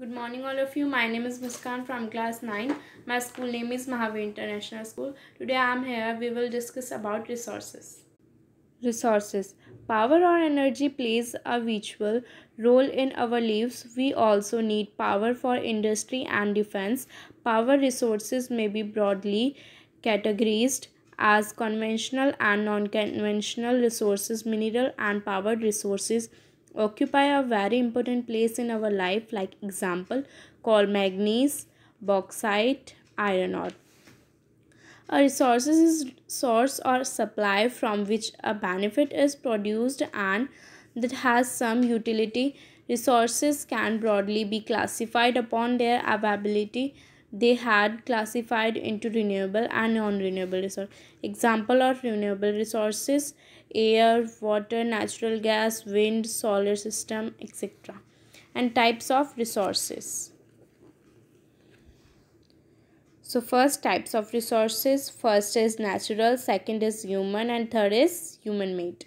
Good morning all of you. My name is Muskan from class 9. My school name is Mahavir International School. Today I am here. We will discuss about resources. Resources. Power or energy plays a vital role in our lives. We also need power for industry and defense. Power resources may be broadly categorized as conventional and non-conventional resources, mineral and powered resources, occupy a very important place in our life like example coal manganese bauxite iron ore a resource is source or supply from which a benefit is produced and that has some utility resources can broadly be classified upon their availability they had classified into renewable and non-renewable resource. Example of renewable resources, air, water, natural gas, wind, solar system, etc. And types of resources. So first types of resources, first is natural, second is human and third is human made.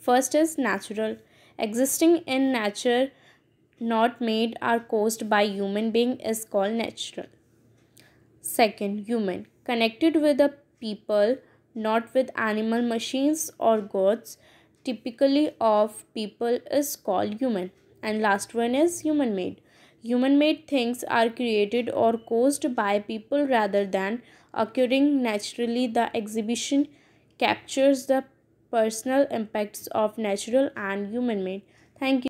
First is natural. Existing in nature not made or caused by human being is called natural. Second, human connected with the people, not with animal machines or gods, typically of people is called human. And last one is human made. Human made things are created or caused by people rather than occurring naturally. The exhibition captures the personal impacts of natural and human made. Thank you.